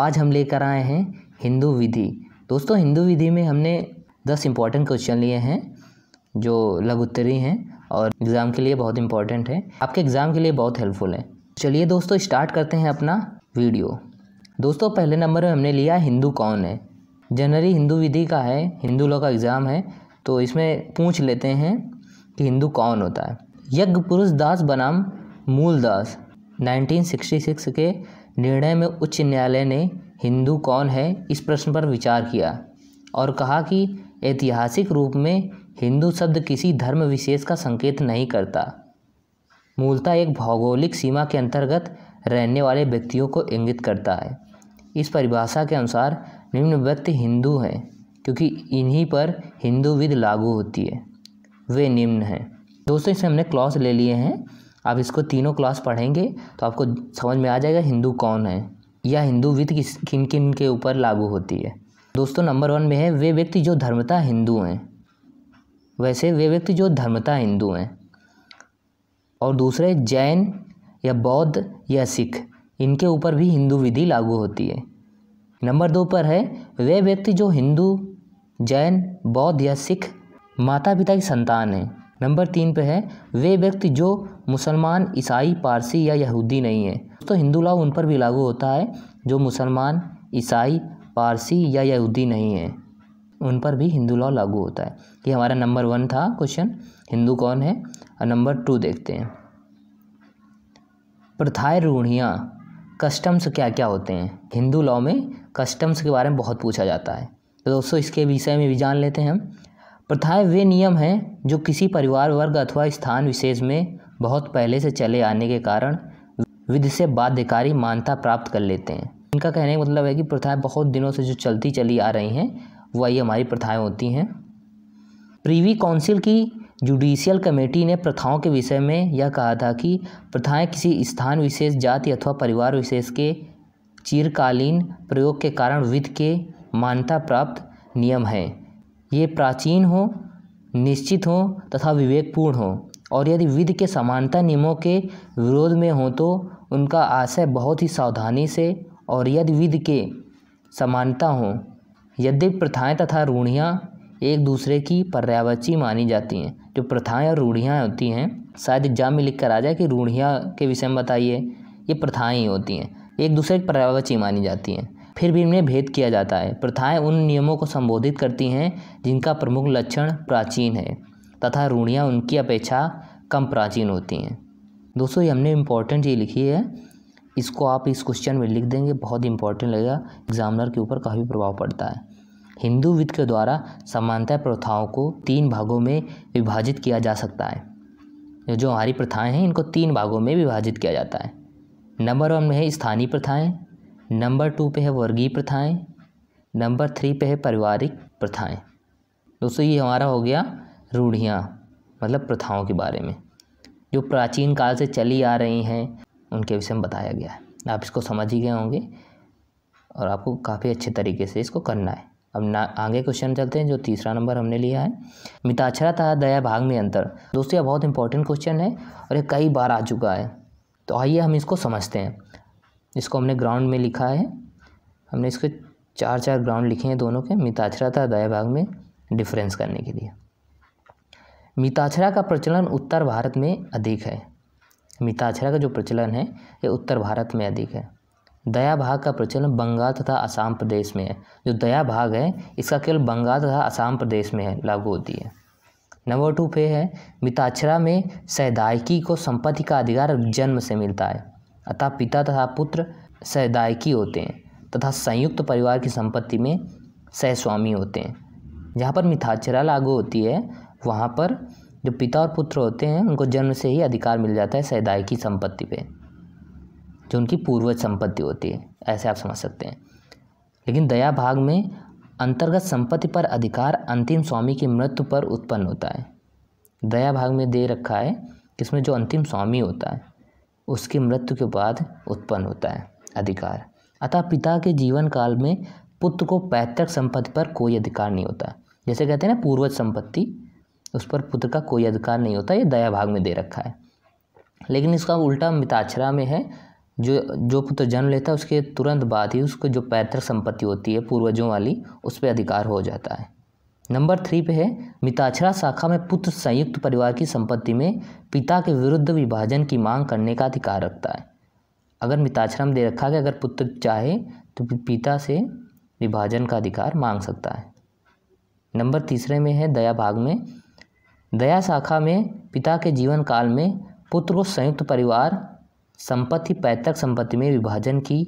आज हम लेकर आए हैं हिंदू विधि दोस्तों हिंदू विधि में हमने दस इम्पॉर्टेंट क्वेश्चन लिए हैं जो लघुत्तरी हैं और एग्ज़ाम के लिए बहुत इंपॉर्टेंट है आपके एग्ज़ाम के लिए बहुत हेल्पफुल है चलिए दोस्तों स्टार्ट करते हैं अपना वीडियो दोस्तों पहले नंबर में हमने लिया हिंदू कौन है जनरली हिंदू विधि का है हिंदू लोग का एग्ज़ाम है तो इसमें पूछ लेते हैं कि हिंदू कौन होता है यज्ञ पुरुष दास बनाम मूल दास 1966 के निर्णय में उच्च न्यायालय ने हिंदू कौन है इस प्रश्न पर विचार किया और कहा कि ऐतिहासिक रूप में हिंदू शब्द किसी धर्म विशेष का संकेत नहीं करता मूलतः एक भौगोलिक सीमा के अंतर्गत रहने वाले व्यक्तियों को इंगित करता है इस परिभाषा के अनुसार निम्न व्यक्ति हिंदू हैं क्योंकि इन्हीं पर हिंदू विद लागू होती है वे निम्न हैं दोस्तों इसमें हमने क्लॉज ले लिए हैं आप इसको तीनों क्लास पढ़ेंगे तो आपको समझ में आ जाएगा हिंदू कौन है या हिंदू हिंदूविद किस किन किन के ऊपर लागू होती है दोस्तों नंबर वन में है वे व्यक्ति जो धर्मता हिंदू हैं वैसे वे व्यक्ति जो धर्मता हिंदू हैं और दूसरे जैन या बौद्ध या सिख इनके ऊपर भी हिंदू विधि लागू होती है नंबर दो पर है वे व्यक्ति जो हिंदू जैन बौद्ध या सिख माता पिता की संतान हैं नंबर तीन पे है वे व्यक्ति जो मुसलमान ईसाई पारसी या यहूदी नहीं है तो हिंदू लाव उन पर भी लागू होता है जो मुसलमान ईसाई पारसी या यहूदी नहीं है उन पर भी हिंदू लॉ लागू होता है ये हमारा नंबर वन था क्वेश्चन हिंदू कौन है और नंबर टू देखते हैं प्रथाएँ रूढ़ियाँ कस्टम्स क्या क्या होते हैं हिंदू लॉ में कस्टम्स के बारे में बहुत पूछा जाता है तो दोस्तों इसके विषय में भी जान लेते हैं हम प्रथाएं वे नियम हैं जो किसी परिवार वर्ग अथवा स्थान विशेष में बहुत पहले से चले आने के कारण विधि से बाध्यकारी मान्यता प्राप्त कर लेते हैं इनका कहने का मतलब है कि प्रथाएं बहुत दिनों से जो चलती चली आ रही हैं वही हमारी प्रथाएं होती हैं प्रीवी काउंसिल की जुडिशियल कमेटी ने प्रथाओं के विषय में यह कहा था कि प्रथाएं किसी स्थान विशेष जाति अथवा परिवार विशेष के चिरकालीन प्रयोग के कारण विध के मान्यता प्राप्त नियम हैं ये प्राचीन हो निश्चित हो तथा विवेकपूर्ण हो और यदि विधि के समानता नियमों के विरोध में हो तो उनका आशय बहुत ही सावधानी से और यदि विधि के समानता हो यदि प्रथाएं तथा रूढ़ियाँ एक दूसरे की पर्यावची मानी जाती हैं जो प्रथाएं और रूढ़ियाँ होती हैं शायद एग्जाम में लिख कर आ जाए कि रूढ़ियाँ के विषय में बताइए ये प्रथाएँ ही होती हैं एक दूसरे की पर्यावची मानी जाती हैं फिर भी इनमें भेद किया जाता है प्रथाएं उन नियमों को संबोधित करती हैं जिनका प्रमुख लक्षण प्राचीन है तथा रूढ़ियाँ उनकी अपेक्षा कम प्राचीन होती हैं दोस्तों ये हमने इम्पोर्टेंट चीज़ लिखी है इसको आप इस क्वेश्चन में लिख देंगे बहुत इंपॉर्टेंट लगेगा एग्जामिनर के ऊपर काफ़ी प्रभाव पड़ता है हिंदू विद के द्वारा समानता प्रथाओं को तीन भागों में विभाजित किया जा सकता है जो हमारी प्रथाएं हैं इनको तीन भागों में विभाजित किया जाता है नंबर वन में है स्थानीय प्रथाएं नंबर टू पे है वर्गीय प्रथाएं नंबर थ्री पे है पारिवारिक प्रथाएं दोस्तों ये हमारा हो गया रूढ़ियाँ मतलब प्रथाओं के बारे में जो प्राचीन काल से चली आ रही हैं उनके विषय में बताया गया है आप इसको समझ ही गए होंगे और आपको काफ़ी अच्छे तरीके से इसको करना है अब ना आगे क्वेश्चन चलते हैं जो तीसरा नंबर हमने लिया है मिताक्षरा तथा दया भाग में अंतर दोस्तों यह बहुत इंपॉर्टेंट क्वेश्चन है और ये कई बार आ चुका है तो आइए हम इसको समझते हैं इसको हमने ग्राउंड में लिखा है हमने इसके चार चार ग्राउंड लिखे हैं दोनों के मिताक्षरा था दया भाग में डिफरेंस करने के लिए मिताक्षरा का प्रचलन उत्तर भारत में अधिक है मिताक्षरा का जो प्रचलन है ये उत्तर भारत में अधिक है दया भाग का प्रचलन बंगाल तथा असम प्रदेश में है जो दया भाग है इसका केवल बंगाल तथा असम प्रदेश में है लागू होती है नंबर टू पे है मिताक्षरा में सैदायकी को संपत्ति का अधिकार जन्म से मिलता है अतः पिता तथा पुत्र सहदायकी होते हैं तथा संयुक्त परिवार की संपत्ति में सहस्वामी होते हैं जहाँ पर मिथाचरा लागू होती है वहाँ पर जो पिता और पुत्र होते हैं उनको जन्म से ही अधिकार मिल जाता है सहदायकी संपत्ति पे जो उनकी पूर्वज संपत्ति होती है ऐसे आप समझ सकते हैं लेकिन दया भाग में अंतर्गत संपत्ति पर अधिकार अंतिम स्वामी की मृत्यु पर उत्पन्न होता है दया भाग में दे रखा है इसमें जो अंतिम स्वामी होता है उसकी मृत्यु के बाद उत्पन्न होता है अधिकार अतः पिता के जीवन काल में पुत्र को पैतृक संपत्ति पर कोई अधिकार नहीं होता जैसे कहते हैं ना पूर्वज संपत्ति उस पर पुत्र का कोई अधिकार नहीं होता ये दया भाग में दे रखा है लेकिन इसका उल्टा मिताक्षरा में है जो जो पुत्र जन्म लेता है उसके तुरंत बाद ही उसको जो पैतृक संपत्ति होती है पूर्वजों वाली उस पर अधिकार हो जाता है नंबर थ्री पे है मिताक्षरा शाखा में पुत्र संयुक्त परिवार की संपत्ति में पिता के विरुद्ध विभाजन की मांग करने का अधिकार रखता है अगर मिताक्षरा में दे रखा है अगर पुत्र चाहे तो पिता से विभाजन का अधिकार मांग सकता है नंबर तीसरे में है दया भाग में दया शाखा में पिता के जीवन काल में पुत्र को संयुक्त परिवार संपत्ति पैतृक संपत्ति में विभाजन की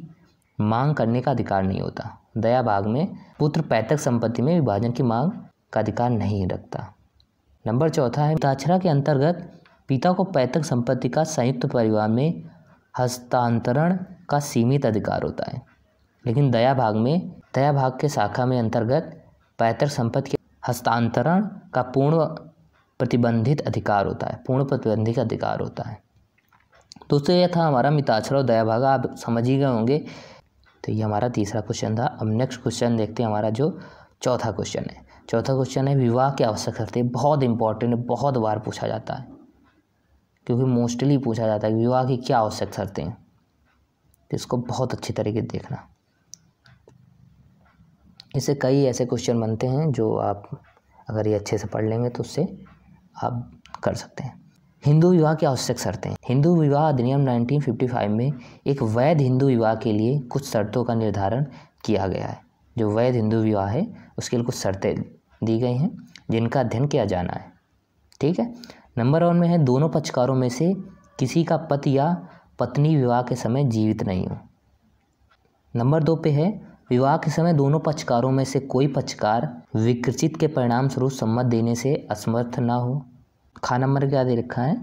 मांग करने का अधिकार नहीं होता दया भाग में पुत्र पैतृक संपत्ति में विभाजन की मांग का अधिकार नहीं रखता नंबर चौथा है पिताक्षरा के अंतर्गत पिता को पैतृक संपत्ति का संयुक्त परिवार में हस्तांतरण का सीमित अधिकार होता है लेकिन दया भाग में दया भाग के शाखा में अंतर्गत पैतृक संपत्ति के हस्तांतरण का पूर्ण प्रतिबंधित अधिकार होता है पूर्ण प्रतिबंधित अधिकार होता है दोस्तों यह था हमारा मिताक्षर और दया भाग आप समझ ही गए होंगे तो ये हमारा तीसरा क्वेश्चन था अब नेक्स्ट क्वेश्चन देखते हैं हमारा जो चौथा क्वेश्चन है चौथा क्वेश्चन है विवाह के आवश्यक शर्तें बहुत इंपॉर्टेंट है बहुत बार पूछा जाता है क्योंकि मोस्टली पूछा जाता है विवाह की क्या आवश्यक शर्तें हैं तो इसको बहुत अच्छी तरीके से देखना इससे कई ऐसे क्वेश्चन बनते हैं जो आप अगर ये अच्छे से पढ़ लेंगे तो उससे आप कर सकते हैं हिंदू विवाह की आवश्यक शर्तें हिंदू विवाह अधिनियम 1955 में एक वैध हिंदू विवाह के लिए कुछ शर्तों का निर्धारण किया गया है जो वैध हिंदू विवाह है उसके लिए कुछ शर्तें दी गई हैं जिनका अध्ययन किया जाना है ठीक है नंबर वन में है दोनों पक्षकारों में से किसी का पति या पत्नी विवाह के समय जीवित नहीं हो नंबर दो पे है विवाह के समय दोनों पक्षकारों में से कोई पक्षकार विकृचित के परिणाम स्वरूप सम्मत देने से असमर्थ ना हो खा नंबर क्या दे रखा है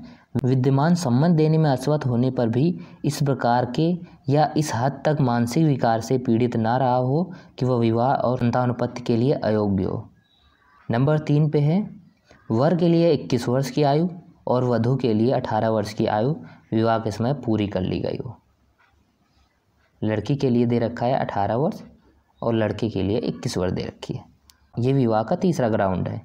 विद्यमान सम्मत देने में असमर्थ होने पर भी इस प्रकार के या इस हद तक मानसिक विकार से पीड़ित ना रहा हो कि वह विवाह और संतानुपत्ति के लिए अयोग्य हो नंबर तीन पे है वर के लिए इक्कीस वर्ष की आयु और वधु के लिए अठारह वर्ष की आयु विवाह के समय पूरी कर ली गई हो लड़की के लिए दे रखा है अठारह वर्ष और लड़के के लिए इक्कीस वर्ष दे रखी है ये विवाह का तीसरा ग्राउंड है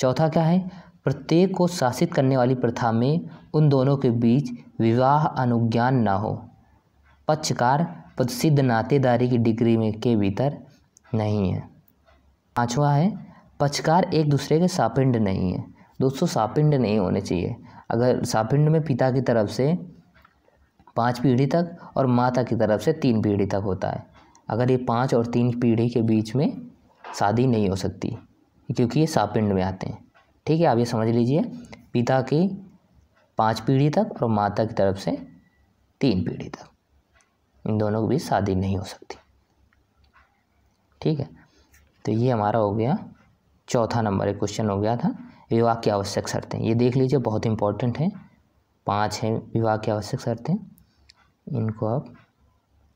चौथा क्या है प्रत्येक को शासित करने वाली प्रथा में उन दोनों के बीच विवाह अनुज्ञान ना हो पक्षकार प्रसिद्ध नातेदारी की डिग्री में के भीतर नहीं है पाँचवा है पचकार एक दूसरे के सापिंड नहीं है दोस्तों सापिंड नहीं होने चाहिए अगर सापिंड में पिता की तरफ से पाँच पीढ़ी तक और माता की तरफ से तीन पीढ़ी तक होता है अगर ये पाँच और तीन पीढ़ी के बीच में शादी नहीं हो सकती क्योंकि ये सापिंड में आते हैं ठीक है आप ये समझ लीजिए पिता की पाँच पीढ़ी तक और माता की तरफ से तीन पीढ़ी तक इन दोनों के बीच शादी नहीं हो सकती ठीक है तो ये हमारा हो गया चौथा नंबर एक क्वेश्चन हो गया था विवाह की आवश्यक शर्तें ये देख लीजिए बहुत इंपॉर्टेंट है पाँच हैं विवाह की आवश्यक शर्तें इनको आप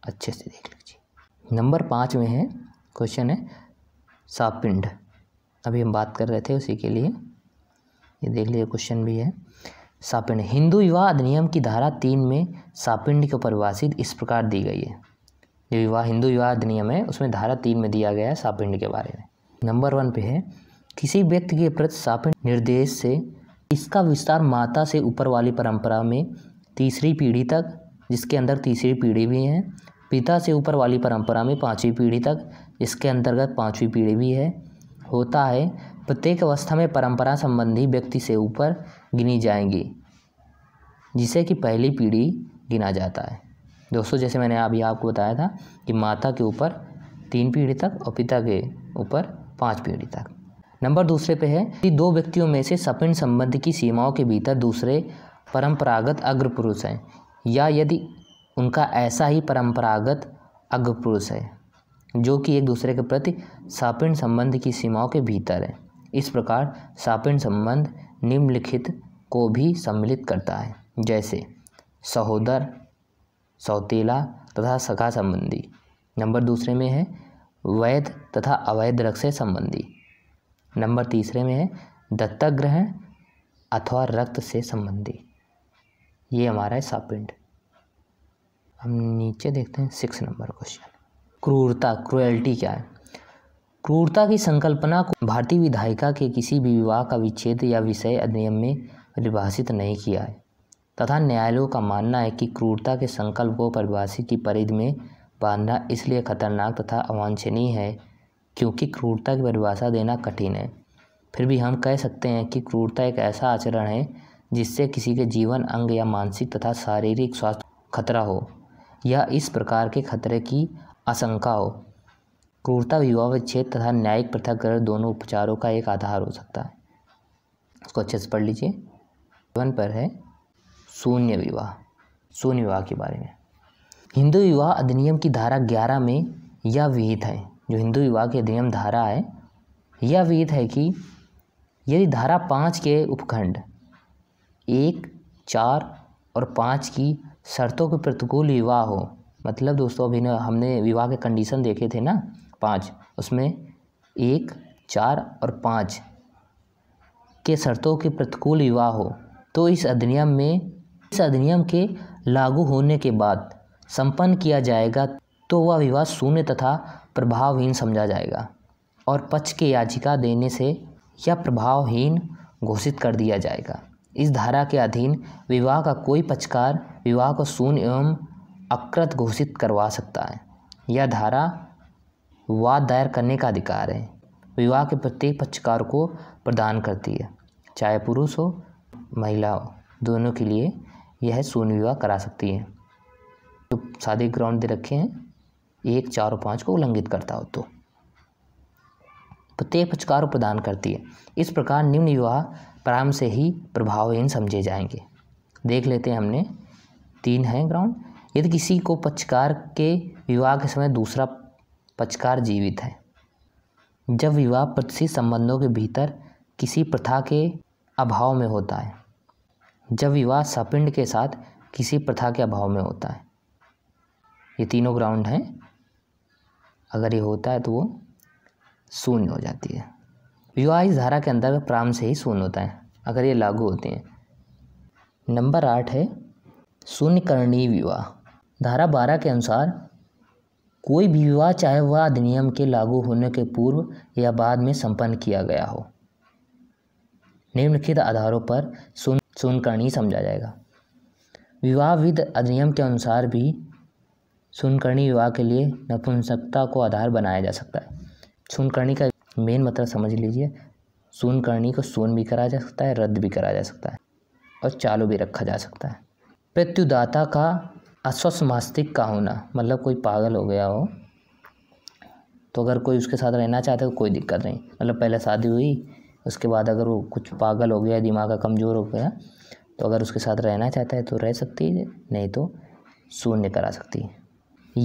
अच्छे से देख लीजिए नंबर पाँच में है क्वेश्चन है सापिंड अभी हम बात कर रहे थे उसी के लिए ये देख लीजिए क्वेश्चन भी है सापिंड हिंदू विवाह अधिनियम की धारा तीन में सापिंड को परिभाषित इस प्रकार दी गई है जो विवाह हिंदू विवाह अधिनियम है उसमें धारा तीन में दिया गया है सापिंड के बारे में नंबर वन पे है किसी व्यक्ति के प्रति शापित निर्देश से इसका विस्तार माता से ऊपर वाली परंपरा में तीसरी पीढ़ी तक जिसके अंदर तीसरी पीढ़ी भी है पिता से ऊपर वाली परंपरा में पांचवी पीढ़ी तक इसके अंतर्गत पांचवी पीढ़ी भी है होता है प्रत्येक अवस्था में परंपरा संबंधी व्यक्ति से ऊपर गिनी जाएंगी जिसे कि पहली पीढ़ी गिना जाता है दोस्तों जैसे मैंने अभी आपको बताया था कि माता के ऊपर तीन पीढ़ी तक और पिता के ऊपर पाँच पीढ़ी तक नंबर दूसरे पे है कि दो व्यक्तियों में से सपिन संबंध की सीमाओं के भीतर दूसरे परंपरागत अग्रपुरुष हैं या यदि उनका ऐसा ही परंपरागत अग्रपुरुष है जो कि एक दूसरे के प्रति सापिण संबंध की सीमाओं के भीतर है इस प्रकार सापिण संबंध निम्नलिखित को भी सम्मिलित करता है जैसे सहोदर सौतीला तथा सखा संबंधी नंबर दूसरे में है वैध तथा अवैध रक्षा संबंधी नंबर तीसरे में है दत्तक ग्रहण अथवा रक्त से संबंधी ये हमारा है सापिंड हम नीचे देखते हैं सिक्स नंबर क्वेश्चन क्रूरता क्रुएल्टी क्या है क्रूरता की संकल्पना को भारतीय विधायिका के किसी भी विवाह का विच्छेद या विषय अधिनियम में परिभाषित नहीं किया है तथा न्यायालयों का मानना है कि क्रूरता के संकल्प को परिभाषित की परिधि में बांधना इसलिए खतरनाक तथा अवांछनीय है क्योंकि क्रूरता की परिभाषा देना कठिन है फिर भी हम कह सकते हैं कि क्रूरता एक ऐसा आचरण है जिससे किसी के जीवन अंग या मानसिक तथा शारीरिक स्वास्थ्य खतरा हो या इस प्रकार के खतरे की आशंका हो क्रूरता विवाह विच्छेद तथा न्यायिक पृथककरण दोनों उपचारों का एक आधार हो सकता है इसको अच्छे से पढ़ लीजिए वन पर है शून्य विवाह शून्य विवाह के बारे में हिंदू विवाह अधिनियम की धारा ग्यारह में यह विहित है जो हिंदू विवाह की अधिनियम धारा है यह विहित है कि यदि धारा पाँच के उपखंड एक चार और पाँच की शर्तों के प्रतिकूल विवाह हो मतलब दोस्तों अभी ना हमने विवाह के कंडीशन देखे थे ना पाँच उसमें एक चार और पाँच के शर्तों के प्रतिकूल विवाह हो तो इस अधिनियम में इस अधिनियम के लागू होने के बाद संपन्न किया जाएगा तो वह विवाह शून्य तथा प्रभावहीन समझा जाएगा और पक्ष की याचिका देने से यह प्रभावहीन घोषित कर दिया जाएगा इस धारा के अधीन विवाह का कोई पक्षकार विवाह को शून्य एवं अकृत घोषित करवा सकता है यह धारा वाद दायर करने का अधिकार है विवाह के प्रत्येक पक्षकार को प्रदान करती है चाहे पुरुष हो महिला हो दोनों के लिए यह शून्य विवाह करा सकती है तो शादी ग्राउंड दे रखे हैं एक चार और पाँच को उल्लंघित करता हो तो प्रत्येक तो पक्षकार प्रदान करती है इस प्रकार निम्न विवाह प्रारंभ से ही प्रभावहीन समझे जाएंगे देख लेते हैं हमने तीन है ग्राउंड यदि किसी को पक्षकार के विवाह के समय दूसरा पक्षकार जीवित है जब विवाह प्रतिष्ठित संबंधों के भीतर किसी प्रथा के अभाव में होता है जब विवाह सपिंड के साथ किसी प्रथा के अभाव में होता है ये तीनों ग्राउंड हैं अगर ये होता है तो वो शून्य हो जाती है इस धारा के अंतर्गत प्रारंभ से ही शून्य होता है अगर ये लागू होते हैं नंबर आठ है शून्यकरणीय विवाह धारा बारह के अनुसार कोई भी विवाह चाहे वह अधिनियम के लागू होने के पूर्व या बाद में संपन्न किया गया हो निम्नलिखित आधारों पर शून्य शून्यकरणीय समझा जाएगा विवाह विद अधिनियम के अनुसार भी सुनकर्णी विवाह के लिए नपुंसकता को आधार बनाया जा सकता है सुनकर्णी का मेन मतलब समझ लीजिए सुनकर्णी को सुन भी करा जा सकता है रद्द भी करा जा सकता है और चालू भी रखा जा सकता है पृत्युदाता का अस्वस्थ मस्तिष्क का होना मतलब कोई पागल हो गया हो तो अगर कोई उसके साथ रहना चाहता है तो कोई दिक्कत नहीं मतलब पहले शादी हुई उसके बाद अगर वो कुछ पागल हो गया दिमाग का कमज़ोर हो गया तो अगर उसके साथ रहना चाहता है तो रह सकती है नहीं तो शून्य करा सकती है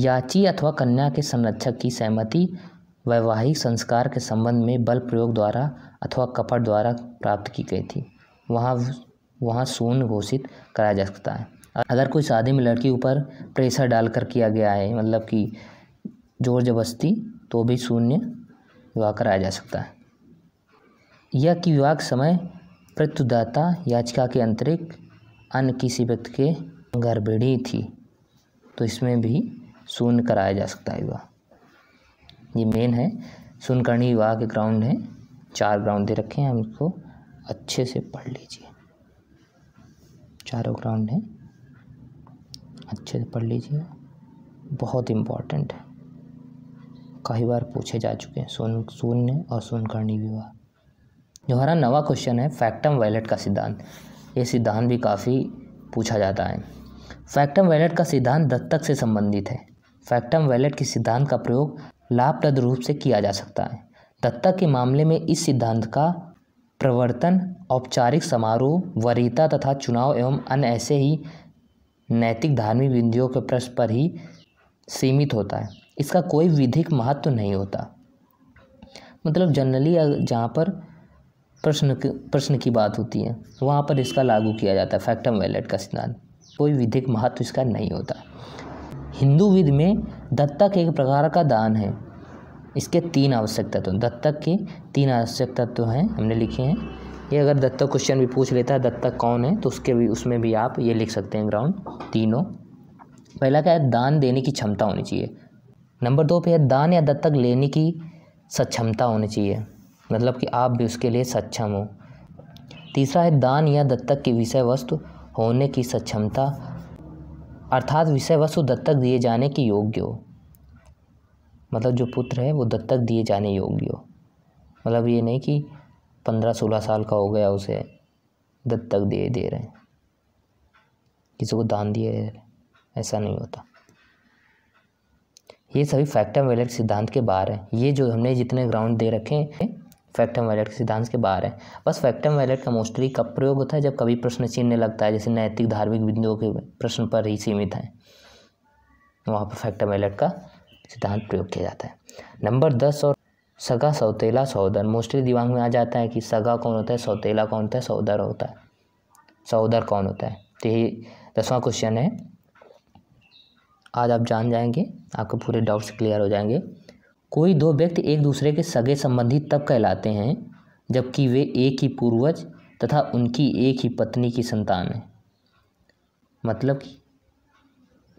याची अथवा कन्या के संरक्षक की सहमति वैवाहिक संस्कार के संबंध में बल प्रयोग द्वारा अथवा कपट द्वारा प्राप्त की गई थी वहाँ वहाँ शून्य घोषित कराया जा सकता है अगर कोई शादी में लड़की ऊपर प्रेशर डालकर किया गया है मतलब कि जोर जबरस्ती तो भी शून्य विवाह कराया जा सकता है यह कि विवाह समय प्रत्युदाता याचिका के अंतरिक्त अन्य किसी व्यक्ति के गर्भिणी थी तो इसमें भी शून्य कराया जा सकता है विवाह ये मेन है शून्यकर्णी विवाह के ग्राउंड हैं चार ग्राउंड दे रखे हैं हम इसको अच्छे से पढ़ लीजिए चारों ग्राउंड हैं अच्छे से पढ़ लीजिए बहुत इम्पॉर्टेंट है कई बार पूछे जा चुके हैं सोन शून्य और सोनकर्णी विवाह जो हमारा नवा क्वेश्चन है फैक्टम वैलेट का सिद्धांत ये सिद्धांत भी काफ़ी पूछा जाता है फैक्टम वैलेट का सिद्धांत दत्तक से संबंधित है फैक्टम वैलेट के सिद्धांत का प्रयोग लाभप्रद रूप से किया जा सकता है दत्ता के मामले में इस सिद्धांत का प्रवर्तन औपचारिक समारोह वरीता तथा चुनाव एवं अन्य ऐसे ही नैतिक धार्मिक बिंदुओं के प्रश्न पर ही सीमित होता है इसका कोई विधिक महत्व तो नहीं होता मतलब जनरली जहाँ पर प्रश्न प्रश्न की बात होती है वहाँ पर इसका लागू किया जाता है फैक्टम वैलेट का सिद्धांत कोई विधिक महत्व तो इसका नहीं होता हिंदू विध में दत्तक एक प्रकार का दान है इसके तीन आवश्यकता तो दत्तक के तीन आवश्यक तो हैं हमने लिखे हैं ये अगर दत्तक क्वेश्चन भी पूछ लेता है दत्तक कौन है तो उसके भी उसमें भी आप ये लिख सकते हैं ग्राउंड तीनों पहला क्या है दान देने की क्षमता होनी चाहिए नंबर दो पे है दान या दत्तक लेने की सक्षमता होनी चाहिए मतलब कि आप भी उसके लिए सक्षम हो तीसरा है दान या दत्तक की विषय वस्तु होने की सक्षमता अर्थात विषय वस्तु दत्तक दिए जाने के योग्य हो मतलब जो पुत्र है वो दत्तक दिए जाने योग्य हो मतलब ये नहीं कि पंद्रह सोलह साल का हो गया उसे दत्तक दे दे रहे हैं किसी को दान दिए ऐसा नहीं होता ये सभी फैक्टर वेलर सिद्धांत के बाहर हैं ये जो हमने जितने ग्राउंड दे रखे हैं फैक्टम वैलेट के सिद्धांत के बाहर है बस फैक्टम वैलेट का मोस्टली कब प्रयोग होता है जब कभी प्रश्न चिन्ह लगता है जैसे नैतिक धार्मिक बिंदुओं के प्रश्न पर ही सीमित है वहाँ पर फैक्टम वैलेट का सिद्धांत प्रयोग किया जाता है नंबर दस और सगा सौतेला सौदर मोस्टली दिमाग में आ जाता है कि सगा कौन होता है सौतेला कौन होता है सौदर होता है सौदर कौन होता है तो यही दसवां क्वेश्चन है आज आप जान जाएंगे आपके पूरे डाउट्स क्लियर हो जाएंगे कोई दो व्यक्ति एक दूसरे के सगे संबंधी तब कहलाते हैं जबकि वे एक ही पूर्वज तथा उनकी एक ही पत्नी की संतान है मतलब कि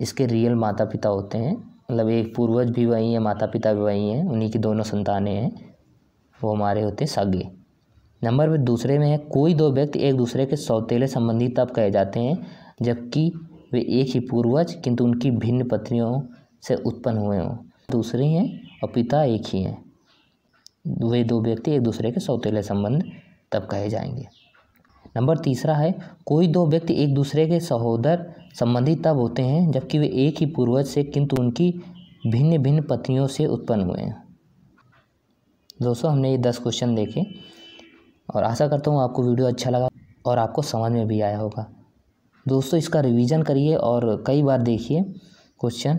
इसके रियल माता पिता होते हैं मतलब एक पूर्वज भी वही हैं माता पिता भी वही हैं उन्हीं की दोनों संतानें हैं वो हमारे होते सगे नंबर में दूसरे में है कोई दो व्यक्ति एक दूसरे के सौतेले संबंधी तब कहे जाते हैं जबकि वे एक ही पूर्वज किंतु उनकी भिन्न पत्नियों से उत्पन्न हुए हों दूसरी हैं और पिता एक ही हैं वे दो व्यक्ति एक दूसरे के सौतेले संबंध तब कहे जाएंगे नंबर तीसरा है कोई दो व्यक्ति एक दूसरे के सहोदर संबंधी तब होते हैं जबकि वे एक ही पूर्वज से किंतु उनकी भिन्न भिन्न पत्नियों से उत्पन्न हुए हैं दोस्तों हमने ये दस क्वेश्चन देखे और आशा करता हूँ आपको वीडियो अच्छा लगा और आपको समझ में भी आया होगा दोस्तों इसका रिवीजन करिए और कई बार देखिए क्वेश्चन